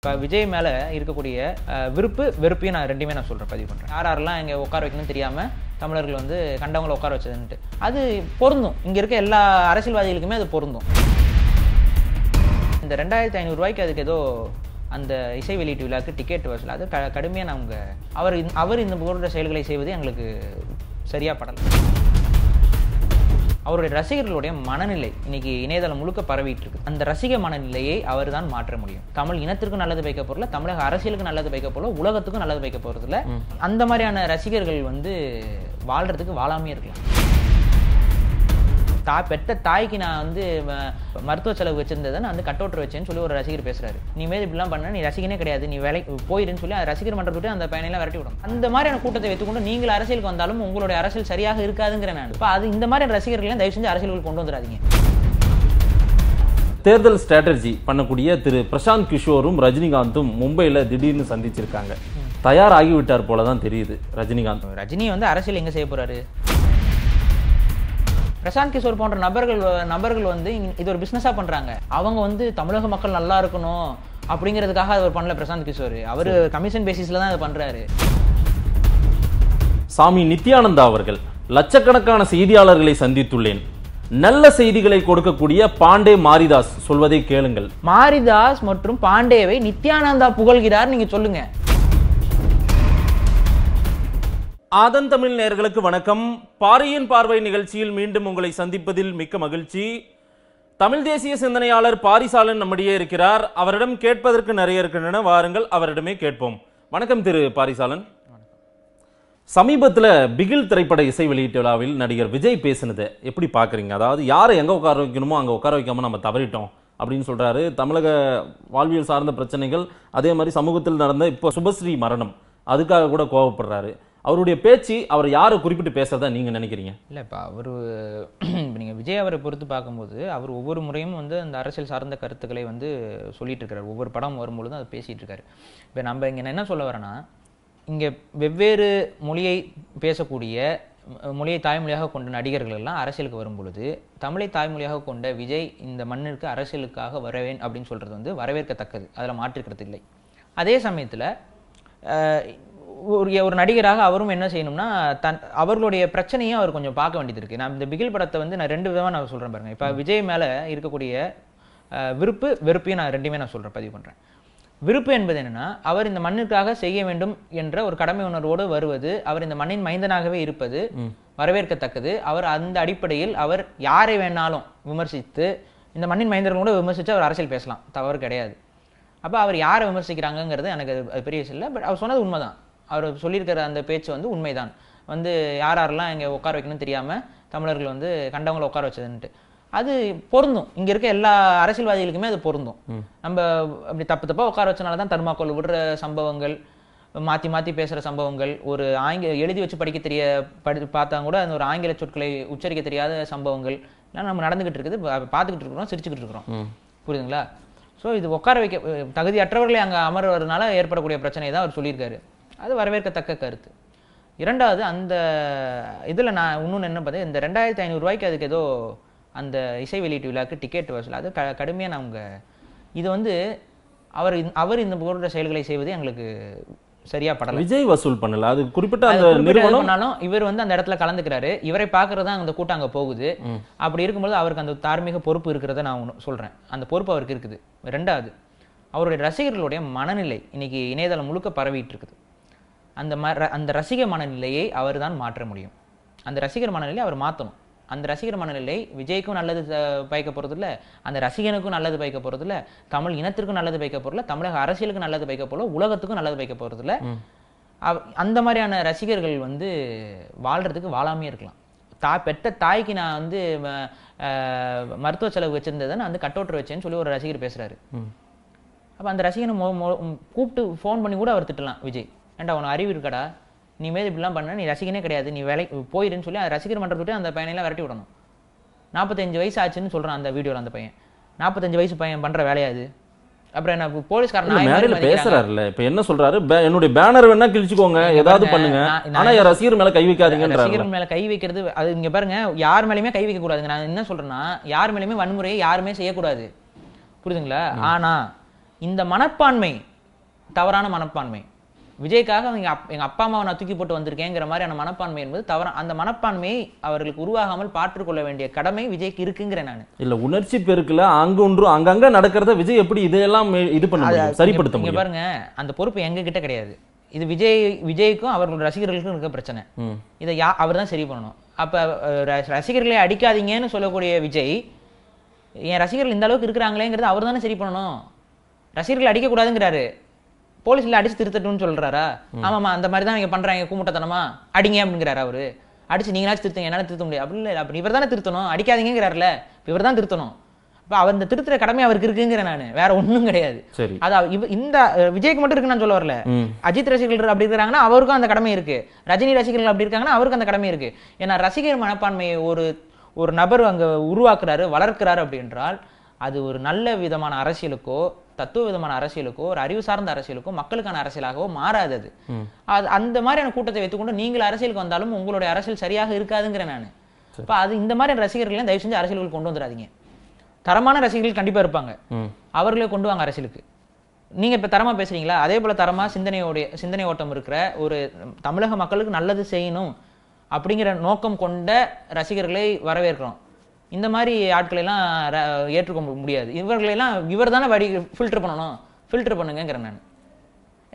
இப்போ விஜய் மேலே இருக்கக்கூடிய விருப்பு வெறுப்பையும் நான் ரெண்டுமே நான் சொல்கிறேன் பதிவு பண்ணுறேன் யார் யாரெல்லாம் இங்கே உட்கார வைக்கணும்னு தெரியாமல் தமிழர்கள் வந்து கண்டவங்களை உட்கார வச்சதுன்ட்டு அது பொருந்தும் இங்கே இருக்க எல்லா அரசியல்வாதிகளுக்குமே அது பொருந்தும் இந்த ரெண்டாயிரத்தி ஐநூறுரூவாய்க்கு அதுக்கு ஏதோ அந்த இசை வெளியீட்டு விழாக்கு டிக்கெட் வசூல் அது க கடுமையாக அவங்க அவர் அவர் இந்த போன்ற செயல்களை செய்வது எங்களுக்கு சரியாக படலை அவருடைய ரசிகர்களுடைய மனநிலை இன்னைக்கு இணையதளம் முழுக்க பரவிட்டு இருக்கு அந்த ரசிக மனநிலையை அவர் தான் மாற்ற முடியும் தமிழ் இனத்திற்கு நல்லது வைக்க போறல தமிழக அரசியலுக்கு நல்லது வைக்க போல உலகத்துக்கும் நல்லது வைக்க போறதுல அந்த மாதிரியான ரசிகர்கள் வந்து வாழ்றதுக்கு வாழாமையே இருக்கலாம் தா பெற்ற தாய்க்கு நான் வந்து மருத்துவ செலவு வச்சிருந்ததை நான் வந்து கட் அவுட்ரு வச்சேன்னு சொல்லி ஒரு ரசிகர் பேசுறாரு நீ இப்படிலாம் பண்ண நீ ரசிகனே கிடையாது நீ வேலை போயிருன்னு சொல்லி அந்த ரசிகர் மன்றத்தை அந்த பயனையெல்லாம் விரட்டி விடும் அந்த மாதிரியான கூட்டத்தை வைத்துக்கொண்டு நீங்கள் அரசியலுக்கு வந்தாலும் உங்களுடைய அரசியல் சரியாக இருக்காதுங்கிற நான் இப்போ அது இந்த மாதிரி ரசிகர்களையும் தயவு செஞ்சு அரசியலுக்கு கொண்டு வந்துடாதீங்க தேர்தல் ஸ்ட்ராட்டஜி பண்ணக்கூடிய திரு பிரசாந்த் கிஷோரும் ரஜினிகாந்தும் மும்பையில் திடீர்னு சந்திச்சிருக்காங்க தயாராகிவிட்டார் போல தான் தெரியுது ரஜினிகாந்த் ரஜினி வந்து அரசியல் எங்கே செய்ய போறாரு பிரசாந்த் கிஷோர் போன்ற நபர்கள் நபர்கள் வந்து இது ஒரு பிஸ்னஸாக பண்ணுறாங்க அவங்க வந்து தமிழக மக்கள் நல்லா இருக்கணும் அப்படிங்கிறதுக்காக அவர் பண்ணல பிரசாந்த் கிஷோர் அவர் கமிஷன் பேசிஸில் தான் அதை பண்ணுறாரு சாமி நித்யானந்தா அவர்கள் லட்சக்கணக்கான செய்தியாளர்களை சந்தித்துள்ளேன் நல்ல செய்திகளை கொடுக்கக்கூடிய பாண்டே மாரிதாஸ் சொல்வதை கேளுங்கள் மாரிதாஸ் மற்றும் பாண்டேவை நித்யானந்தா புகழ்கிறார் நீங்க சொல்லுங்க ஆதன் தமிழ் நேர்களுக்கு வணக்கம் பாரியின் பார்வை நிகழ்ச்சியில் மீண்டும் உங்களை சந்திப்பதில் மிக்க மகிழ்ச்சி தமிழ் தேசிய சிந்தனையாளர் பாரிசாலன் நம்மிடையே இருக்கிறார் அவரிடம் கேட்பதற்கு நிறைய இருக்கின்றன வாருங்கள் அவரிடமே கேட்போம் வணக்கம் திரு பாரிசாலன் சமீபத்தில் பிகில் திரைப்பட இசை வெளியீட்டு விழாவில் நடிகர் விஜய் பேசினது எப்படி பார்க்குறீங்க அதாவது யார் எங்கே உட்கார வைக்கணுமோ அங்கே உட்கார வைக்காமல் நம்ம தவறிட்டோம் அப்படின்னு சொல்கிறாரு தமிழக வாழ்வியல் சார்ந்த பிரச்சனைகள் அதே மாதிரி சமூகத்தில் நடந்த இப்போ சுபஸ்ரீ மரணம் அதுக்காக கூட கோவப்படுறாரு அவருடைய பேச்சு அவர் யாரை குறிப்பிட்டு பேசுறதா நீங்கள் நினைக்கிறீங்க இல்லை இப்போ அவர் இப்போ நீங்கள் விஜய் அவரை பொறுத்து பார்க்கும்போது அவர் ஒவ்வொரு முறையும் வந்து அந்த அரசியல் சார்ந்த கருத்துக்களை வந்து சொல்லிட்டு இருக்காரு ஒவ்வொரு படம் வரும்பொழுதும் அதை பேசிகிட்டு இருக்காரு இப்போ நம்ம இங்கே என்ன சொல்ல வரேன்னா இங்கே வெவ்வேறு மொழியை பேசக்கூடிய மொழியை தாய்மொழியாக கொண்ட நடிகர்கள் எல்லாம் அரசியலுக்கு வரும்பொழுது தமிழை தாய்மொழியாக கொண்ட விஜய் இந்த மண்ணிற்கு அரசியலுக்காக வரவேன் அப்படின்னு சொல்கிறது வந்து வரவேற்கத்தக்கது அதில் மாற்றிருக்கிறது இல்லை அதே சமயத்தில் ஒரு ஒரு நடிகராக அவரும் என்ன செய்யணும்னா தன் அவர்களுடைய பிரச்சனையும் அவர் கொஞ்சம் பார்க்க வேண்டியது இருக்குது நான் இந்த பிகில் படத்தை வந்து நான் ரெண்டு விதமாக நான் சொல்கிறேன் பாருங்கள் இப்போ விஜய் மேலே இருக்கக்கூடிய விருப்பு வெறுப்பையும் நான் ரெண்டுமே நான் சொல்கிறேன் பதிவு பண்ணுறேன் விருப்பு என்பது என்னென்னா அவர் இந்த மண்ணுக்காக செய்ய வேண்டும் என்ற ஒரு கடமை உணர்வோடு வருவது அவர் இந்த மண்ணின் மைந்தனாகவே இருப்பது வரவேற்கத்தக்கது அவர் அந்த அடிப்படையில் அவர் யாரை வேணாலும் விமர்சித்து இந்த மண்ணின் மைந்தர்களோடு விமர்சித்து அவர் அரசியல் பேசலாம் தவறு கிடையாது அப்போ அவர் யாரை விமர்சிக்கிறாங்கங்கிறது எனக்கு அது பெரிய விஷயம் இல்லை பட் அவர் சொன்னது உண்மைதான் அவர் சொல்லியிருக்கிற அந்த பேச்சு வந்து உண்மைதான் வந்து யார் யாரெல்லாம் இங்கே உட்கார வைக்கணும்னு தெரியாமல் தமிழர்கள் வந்து கண்டவங்களை உட்கார வச்சதுன்ட்டு அது பொருந்தும் இங்கே இருக்க எல்லா அரசியல்வாதிகளுக்குமே அது பொருந்தும் நம்ம அப்படி தப்பு தப்பாக உட்கார வச்சனால தான் தர்மாக்கோல் விடுற சம்பவங்கள் மாற்றி மாற்றி பேசுகிற சம்பவங்கள் ஒரு ஆங்கில எழுதி வச்சு படிக்க தெரிய படி பார்த்தா கூட அந்த ஒரு ஆங்கில சொற்களை உச்சரிக்க தெரியாத சம்பவங்கள் எல்லாம் நம்ம நடந்துக்கிட்டு இருக்குது பார்த்துக்கிட்டு இருக்கிறோம் சிரிச்சுக்கிட்டு இருக்கிறோம் புரியுதுங்களா ஸோ இது உட்கார வைக்க தகுதியற்றவர்களை அங்கே அமர்வதுனால ஏற்படக்கூடிய பிரச்சனை தான் அவர் சொல்லியிருக்காரு அது வரவேற்கத்தக்க கருத்து இரண்டாவது அந்த இதில் நான் இன்னொன்று என்ன பார்த்து இந்த ரெண்டாயிரத்தி ஐநூறுரூவாய்க்கு அதுக்கு ஏதோ அந்த இசை வெளியீட்டு விழாவுக்கு டிக்கெட் வசூல் அது க கடுமையாக நாங்கள் இது வந்து அவர் அவர் இந்த போன்ற செயல்களை செய்வது எங்களுக்கு சரியா படல விஜய் வசூல் பண்ணல அது குறிப்பிட்ட அந்த நிறுவனம் இவர் வந்து அந்த இடத்துல கலந்துக்கிறாரு இவரை தான் அந்த கூட்டம் அங்கே போகுது அப்படி இருக்கும்போது அவருக்கு அந்த தார்மீக பொறுப்பு இருக்கிறத நான் சொல்றேன் அந்த பொறுப்பு அவருக்கு இருக்குது ரெண்டாவது அவருடைய ரசிகர்களுடைய மனநிலை இன்னைக்கு இணையதளம் முழுக்க பரவிட்டு இருக்குது அந்த ம அந்த ரசிகர் மனநிலையை அவர் தான் மாற்ற முடியும் அந்த ரசிகர் மனநிலையை அவர் மாற்றணும் அந்த ரசிகர் மனநிலை விஜய்க்கும் நல்லது பயக்க போகிறதில்ல அந்த ரசிகனுக்கும் நல்லது பயக்க போகிறதில்ல தமிழ் இனத்திற்கும் நல்லது பயக்க போகிறதில்ல தமிழக அரசியலுக்கும் நல்லது பயக்க போகல உலகத்துக்கும் நல்லது பயக்க போகிறதில்ல அந்த மாதிரியான ரசிகர்கள் வந்து வாழ்கிறதுக்கு வாழாமையே இருக்கலாம் தா பெற்ற தாய்க்கு நான் வந்து மருத்துவ செலவு வச்சிருந்ததை நான் வந்து கட்டோட்டு வச்சேன்னு சொல்லி ஒரு ரசிகர் பேசுகிறாரு அப்போ அந்த ரசிகனை கூப்பிட்டு ஃபோன் பண்ணி கூட அவர் திட்டலாம் விஜய் ஏன்டா உனக்கு அறிவு இருக்கடா நீ மேலே இப்படிலாம் பண்ண நீ ரசிகனே கிடையாது நீ வேலை போயிருன்னு சொல்லி அதை ரசிகர் மன்றத்தை அந்த பையனெல்லாம் விரட்டி விடணும் நாற்பத்தஞ்சு வயசு ஆச்சுன்னு சொல்கிறான் அந்த வீடியோவில் அந்த பையன் நாற்பத்தஞ்சு வயசு பையன் பண்ணுற வேலையாது அப்புறம் என்ன போலீஸ்காரன் பேசுறாருல இப்ப என்ன சொல்றாரு என்னுடைய பேனர் வேணா கிழிச்சுக்கோங்க ஏதாவது பண்ணுங்க ஆனா ரசிகர் மேல கை வைக்காதீங்க ரசிகர் மேல கை வைக்கிறது அது இங்க பாருங்க யார் மேலயுமே கை வைக்க கூடாதுங்க நான் என்ன சொல்றேன்னா யார் மேலயுமே வன்முறையை யாருமே செய்யக்கூடாது புரியுதுங்களா ஆனா இந்த மனப்பான்மை தவறான மனப்பான்மை விஜய்க்காக அவங்க அப் எங்கள் அப்பா அம்மாவை நான் தூக்கி போட்டு வந்திருக்கேங்கிற மாதிரியான மனப்பான்மை என்பது தவறு அந்த மனப்பான்மையை அவர்களுக்கு உருவாகாமல் பாற்றுக்கொள்ள வேண்டிய கடமை விஜய்க்கு இருக்குங்கிறேன் நான் இல்லை உணர்ச்சி பெருக்கில் அங்கு ஒன்று அங்கங்கே நடக்கிறத விஜய் எப்படி இதையெல்லாம் இது பண்ண சரிப்படுத்த முடியும் பாருங்க அந்த பொறுப்பு எங்ககிட்ட கிடையாது இது விஜய் விஜய்க்கும் அவர்களோட ரசிகர்களுக்கும் இருக்க பிரச்சனை இதை யா அவர் தான் சரி பண்ணணும் அப்போ ரசிகர்களை அடிக்காதீங்கன்னு சொல்லக்கூடிய விஜய் என் ரசிகர்கள் இந்த அளவுக்கு இருக்கிறாங்களேங்கிறது அவர் தானே சரி பண்ணணும் ரசிகர்கள் அடிக்கக்கூடாதுங்கிறாரு போலீஸ்ல அடிச்சு திருத்தட்டும்னு சொல்றாரா ஆமாமா அந்த மாதிரி தான் இங்க பண்றாங்க கூமுட்டத்தனமா அடிங்க அப்படிங்கிறாரு அவரு அடிச்சு நீங்களாச்சும் திருத்தங்க என்னால திருத்த முடியாது அப்படி இல்லை அப்படி இவர் தானே திருத்தணும் அடிக்காதீங்கிறாருல இவர் தான் திருத்தணும் இப்போ அவர் இந்த திருத்துற கடமை அவருக்கு இருக்குங்கிற நான் வேற ஒன்றும் கிடையாது அது இந்த விஜய்க்கு மட்டும் இருக்குன்னு நான் சொல்ல வரல அஜித் ரசிகர்கள் அப்படி இருக்கிறாங்கன்னா அவருக்கும் அந்த கடமை இருக்கு ரஜினி ரசிகர்கள் அப்படி இருக்காங்கன்னா அவருக்கு அந்த கடமை இருக்கு ஏன்னா ரசிகர் மனப்பான்மையை ஒரு ஒரு நபர் அங்கே உருவாக்குறாரு வளர்க்கிறாரு அப்படின்றால் அது ஒரு நல்ல விதமான அரசியலுக்கோ தத்துவ விதமான அரசியலுக்கோ ஒரு அறிவு சார்ந்த அரசியலுக்கோ மக்களுக்கான அரசியலாகவோ மாறாது அது அது அந்த மாதிரியான கூட்டத்தை வைத்துக்கொண்டு நீங்கள் அரசியலுக்கு வந்தாலும் உங்களுடைய அரசியல் சரியாக இருக்காதுங்கிற நான் இப்போ அது இந்த மாதிரி ரசிகர்களையும் தயவு செஞ்சு அரசியலுக்கு கொண்டு வந்துடாதீங்க தரமான ரசிகர்கள் கண்டிப்பாக இருப்பாங்க அவர்களே கொண்டு வாங்க அரசியலுக்கு நீங்கள் இப்போ தரமாக பேசுகிறீங்களா அதே போல் தரமாக சிந்தனையோடைய சிந்தனை ஓட்டம் இருக்கிற ஒரு தமிழக மக்களுக்கு நல்லது செய்யணும் அப்படிங்கிற நோக்கம் கொண்ட ரசிகர்களை வரவேற்கிறோம் இந்த மாதிரி ஆட்களெல்லாம் ஏற்றுக்க முடியாது இவர்களெல்லாம் இவர் தானே வடி ஃபில்டர் பண்ணணும் ஃபில்டர் பண்ணுங்கிறேன் நான்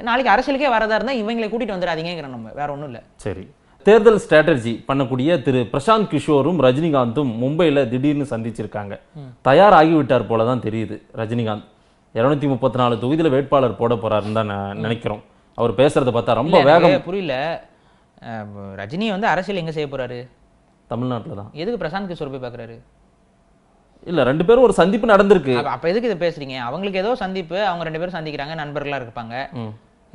நாளைக்கு அரசியலுக்கே வரதா இருந்தால் இவங்களை கூட்டிகிட்டு வந்துடாதீங்கிறேன் நம்ம வேற ஒன்றும் இல்லை சரி தேர்தல் ஸ்ட்ராட்டஜி பண்ணக்கூடிய திரு பிரசாந்த் கிஷோரும் ரஜினிகாந்தும் மும்பையில் திடீர்னு சந்திச்சிருக்காங்க தயாராகிவிட்டார் போல தான் தெரியுது ரஜினிகாந்த் இரநூத்தி முப்பத்தி நாலு தொகுதியில் வேட்பாளர் போட போறாருன்னு தான் நினைக்கிறோம் அவர் பேசுறத பார்த்தா ரொம்ப வேகம் புரியல ரஜினி வந்து அரசியல் எங்கே செய்ய போறாரு தமிழ்நாட்டில் தான் எதுக்கு பிரசாந்த் கிஷோர் போய் பார்க்குறாரு இல்லை ரெண்டு பேரும் ஒரு சந்திப்பு நடந்திருக்கு அப்போ எதுக்கு இதை பேசுறீங்க அவங்களுக்கு ஏதோ சந்திப்பு அவங்க ரெண்டு பேரும் சந்திக்கிறாங்க நண்பர்களாக இருப்பாங்க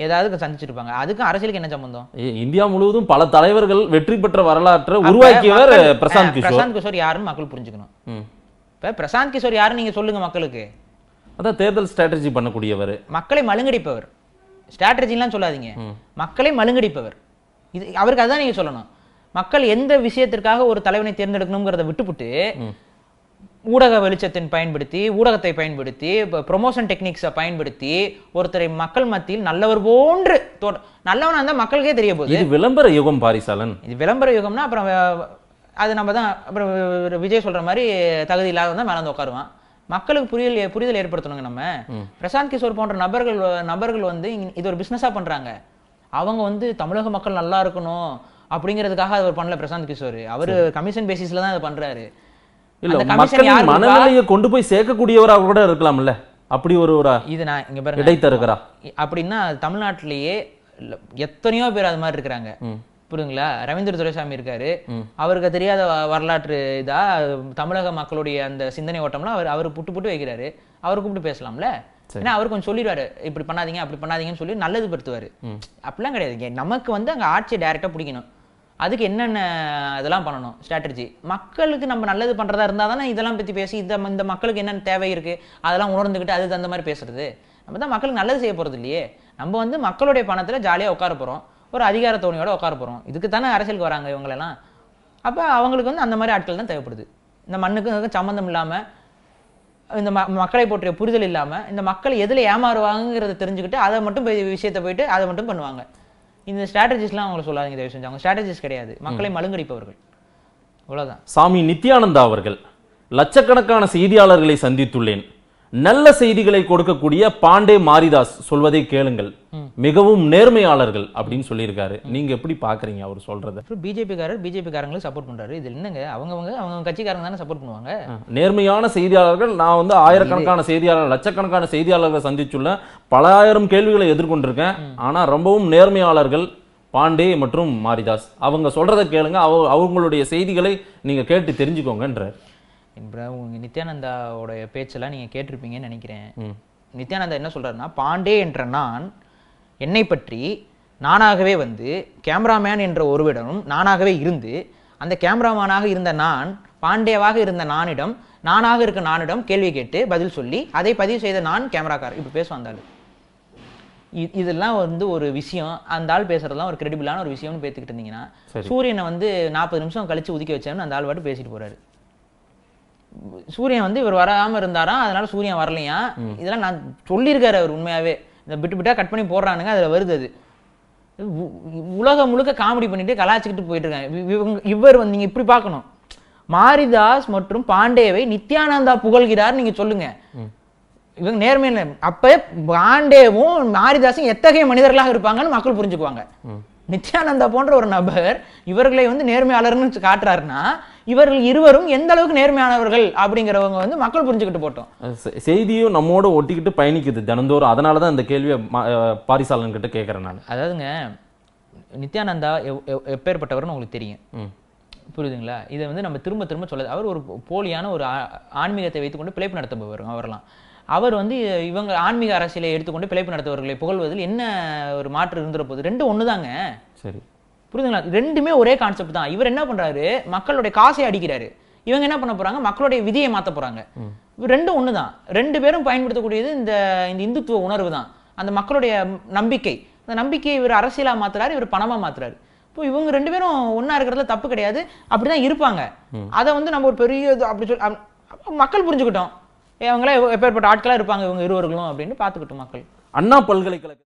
ஏதாவது சந்திச்சிருப்பாங்க அதுக்கும் அரசியலுக்கு என்ன சம்பந்தம் இந்தியா முழுவதும் பல தலைவர்கள் வெற்றி பெற்ற வரலாற்றை உருவாக்கியவர் பிரசாந்த் கிஷோர் பிரசாந்த் கிஷோர் யாருன்னு மக்கள் புரிஞ்சுக்கணும் இப்போ பிரசாந்த் கிஷோர் யாரும் நீங்கள் சொல்லுங்கள் மக்களுக்கு அதான் தேர்தல் ஸ்ட்ராட்டஜி பண்ணக்கூடியவர் மக்களை மழுங்கடிப்பவர் ஸ்ட்ராட்டஜிலாம் சொல்லாதீங்க மக்களை மழுங்கடிப்பவர் இது அவருக்கு அதுதான் நீங்கள் சொல்லணும் மக்கள் எந்த விஷயத்திற்காக ஒரு தலைவனை தேர்ந்தெடுக்கணுங்கிறத விட்டுப்புட்டு ஊடக வெளிச்சத்தின் பயன்படுத்தி ஊடகத்தை பயன்படுத்தி இப்போ ப்ரொமோஷன் டெக்னிக்ஸை பயன்படுத்தி ஒருத்தரை மக்கள் மத்தியில் நல்லவர் போன்று தோ நல்லவனாக இருந்தால் மக்களுக்கே தெரிய போகுது இது விளம்பர யுகம் பாரிசாலன் இது விளம்பர யுகம்னா அப்புறம் அது நம்ம தான் அப்புறம் விஜய் சொல்ற மாதிரி தகுதி இல்லாத தான் மேலே உட்காருவான் மக்களுக்கு புரியல் புரிதல் ஏற்படுத்தணுங்க நம்ம பிரசாந்த் கிஷோர் போன்ற நபர்கள் நபர்கள் வந்து இது ஒரு பிஸ்னஸாக பண்ணுறாங்க அவங்க வந்து தமிழக மக்கள் நல்லா இருக்கணும் அப்படிங்கிறதுக்காக அவர் பண்ணல பிரசாந்த் கிஷோர் அவர் கமிஷன் பேசிஸ்ல தான் அதை பண்றாரு இல்ல மக்களின் மனநிலையை கொண்டு போய் சேர்க்கக்கூடியவராக கூட இருக்கலாம்ல அப்படி ஒரு ஒரு இது நான் இங்க பாருங்க இடைத்தருகிறா அப்படின்னா தமிழ்நாட்டிலேயே எத்தனையோ பேர் அது மாதிரி இருக்கிறாங்க புரியுதுங்களா ரவீந்திர துரைசாமி இருக்காரு அவருக்கு தெரியாத வரலாற்று இதா தமிழக மக்களுடைய அந்த சிந்தனை ஓட்டம்லாம் அவர் அவர் புட்டு புட்டு வைக்கிறாரு அவர் கூப்பிட்டு பேசலாம்ல ஏன்னா அவர் கொஞ்சம் சொல்லிடுவாரு இப்படி பண்ணாதீங்க அப்படி பண்ணாதீங்கன்னு சொல்லி நல்லது படுத்துவாரு அப்படிலாம் கிடையாது நமக்கு வந்து அங்க ஆட்சியை டைரக்டா பிடிக்கணும் அதுக்கு என்னென்ன இதெல்லாம் பண்ணணும் ஸ்ட்ராட்டஜி மக்களுக்கு நம்ம நல்லது பண்ணுறதா இருந்தால் தானே இதெல்லாம் பற்றி பேசி இந்த இந்த மக்களுக்கு என்னென்ன தேவை இருக்குது அதெல்லாம் உணர்ந்துக்கிட்டு அது தகுந்த மாதிரி பேசுகிறது நம்ம தான் மக்களுக்கு நல்லது செய்ய போகிறது இல்லையே நம்ம வந்து மக்களுடைய பணத்தில் ஜாலியாக உட்கார போகிறோம் ஒரு அதிகார தோணியோட உட்கார போகிறோம் இதுக்கு தானே அரசியலுக்கு வராங்க இவங்களெல்லாம் அப்போ அவங்களுக்கு வந்து அந்த மாதிரி ஆட்கள் தான் தேவைப்படுது இந்த மண்ணுக்கும் சம்மந்தம் இல்லாமல் இந்த ம மக்களை போற்றிய புரிதல் இல்லாமல் இந்த மக்கள் எதில் ஏமாறுவாங்கிறத தெரிஞ்சுக்கிட்டு அதை மட்டும் போய் விஷயத்தை போயிட்டு அதை மட்டும் பண்ணுவாங்க இந்த ஸ்ட்ராட்டஜிஸ்லாம் அவங்களை சொல்லாதீங்க தயவு செஞ்சு அவங்க ஸ்ட்ராட்டஜிஸ் கிடையாது மக்களை மழுங்கடிப்பவர்கள் அவ்வளோதான் சாமி நித்யானந்தா அவர்கள் லட்சக்கணக்கான செய்தியாளர்களை சந்தித்துள்ளேன் நல்ல செய்திகளை கொடுக்கக்கூடிய பாண்டே மாரிதாஸ் சொல்வதை கேளுங்கள் மிகவும் நேர்மையாளர்கள் அப்படின்னு சொல்லியிருக்காரு நீங்க எப்படி பாக்குறீங்க அவர் காரர் பிஜேபிக்காரர் காரங்களும் சப்போர்ட் பண்றாரு இதுல என்னங்க அவங்கவங்க அவங்க கட்சிக்காரங்க தானே சப்போர்ட் பண்ணுவாங்க நேர்மையான செய்தியாளர்கள் நான் வந்து ஆயிரக்கணக்கான செய்தியாளர் லட்சக்கணக்கான செய்தியாளர்களை சந்திச்சுள்ள பல ஆயிரம் கேள்விகளை எதிர்கொண்டிருக்கேன் ஆனா ரொம்பவும் நேர்மையாளர்கள் பாண்டே மற்றும் மாரிதாஸ் அவங்க சொல்றதை கேளுங்க அவங்களுடைய செய்திகளை நீங்க கேட்டு தெரிஞ்சுக்கோங்கன்றார் உங்கள் நித்யானந்தாவோட பேச்செல்லாம் நீங்கள் கேட்டிருப்பீங்கன்னு நினைக்கிறேன் நித்யானந்தா என்ன சொல்றாருன்னா பாண்டே என்ற நான் என்னை பற்றி நானாகவே வந்து கேமராமேன் என்ற ஒருவிடமும் நானாகவே இருந்து அந்த கேமராமேனாக இருந்த நான் பாண்டேவாக இருந்த நானிடம் நானாக இருக்க நானிடம் கேள்வி கேட்டு பதில் சொல்லி அதை பதிவு செய்த நான் கேமராக்காரர் இப்போ பேச வந்தாள் இதெல்லாம் வந்து ஒரு விஷயம் அந்த ஆள் பேசுறதுலாம் ஒரு கிரெடிபிளான ஒரு விஷயம்னு பேத்துக்கிட்டு இருந்தீங்கன்னா சூரியனை வந்து நாற்பது நிமிஷம் கழிச்சு ஒதுக்கி வச்சாருன்னு அந்த ஆள் பாட்டு பேசிட்டு போறாரு சூரியன் வந்து இவர் வராமல் இருந்தாராம் அதனால சூரியன் வரலையா இதெல்லாம் நான் சொல்லியிருக்காரு அவர் உண்மையாகவே இந்த பிட்டு விட்டா கட் பண்ணி போடுறானுங்க அதில் வருது அது உலகம் முழுக்க காமெடி பண்ணிட்டு கலாச்சிக்கிட்டு போயிட்டு இருக்காங்க இவர் வந்து நீங்க இப்படி பார்க்கணும் மாரிதாஸ் மற்றும் பாண்டேவை நித்யானந்தா புகழ்கிறார் நீங்க சொல்லுங்க இவங்க நேர்மையில அப்ப பாண்டேவும் மாரிதாசும் எத்தகைய மனிதர்களாக இருப்பாங்கன்னு மக்கள் புரிஞ்சுக்குவாங்க நித்யானந்தா போன்ற ஒரு நபர் இவர்களை வந்து நேர்மையாளர்னு காட்டுறாருன்னா இவர்கள் இருவரும் எந்த அளவுக்கு நேர்மையானவர்கள் அப்படிங்கிறவங்க வந்து மக்கள் புரிஞ்சுக்கிட்டு போட்டோம் செய்தியும் நம்மோட ஒட்டிக்கிட்டு பயணிக்குது தினந்தோறும் அதனால தான் இந்த கேள்வியை பாரிசாலன் கிட்ட கேட்குறேன் நான் அதாவதுங்க நித்யானந்தா எப்பேற்பட்டவர்னு உங்களுக்கு தெரியும் புரியுதுங்களா இதை வந்து நம்ம திரும்ப திரும்ப சொல்லுது அவர் ஒரு போலியான ஒரு ஆன்மீகத்தை வைத்துக்கொண்டு பிழைப்பு நடத்துபவர் அவர்லாம் அவர் வந்து இவங்க ஆன்மீக அரசியலை எடுத்துக்கொண்டு பிழைப்பு நடத்துபவர்களை புகழ்வதில் என்ன ஒரு மாற்று இருந்துட போகுது ரெண்டும் ஒன்று தாங்க சரி புரிதுங்களா ரெண்டுமே ஒரே கான்செப்ட் தான் இவர் என்ன பண்றாரு மக்களுடைய காசை அடிக்கிறாரு இவங்க என்ன பண்ண போறாங்க மக்களுடைய விதியை மாத்த போறாங்க ரெண்டும் ஒண்ணுதான் ரெண்டு பேரும் பயன்படுத்தக்கூடியது இந்த இந்த இந்துத்துவ உணர்வு தான் அந்த மக்களுடைய நம்பிக்கை அந்த நம்பிக்கையை இவர் அரசியலா மாத்துறாரு இவர் பணமா மாத்துறாரு இப்போ இவங்க ரெண்டு பேரும் ஒன்னா இருக்கிறதுல தப்பு கிடையாது அப்படிதான் இருப்பாங்க அதை வந்து நம்ம ஒரு பெரிய அப்படி சொல் மக்கள் புரிஞ்சுக்கிட்டோம் இவங்களாம் எப்பேற்பட்ட ஆட்களா இருப்பாங்க இவங்க இருவர்களும் அப்படின்னு பார்த்துக்கிட்டோம் மக்கள் அண்ணா பல்கலைக்கழக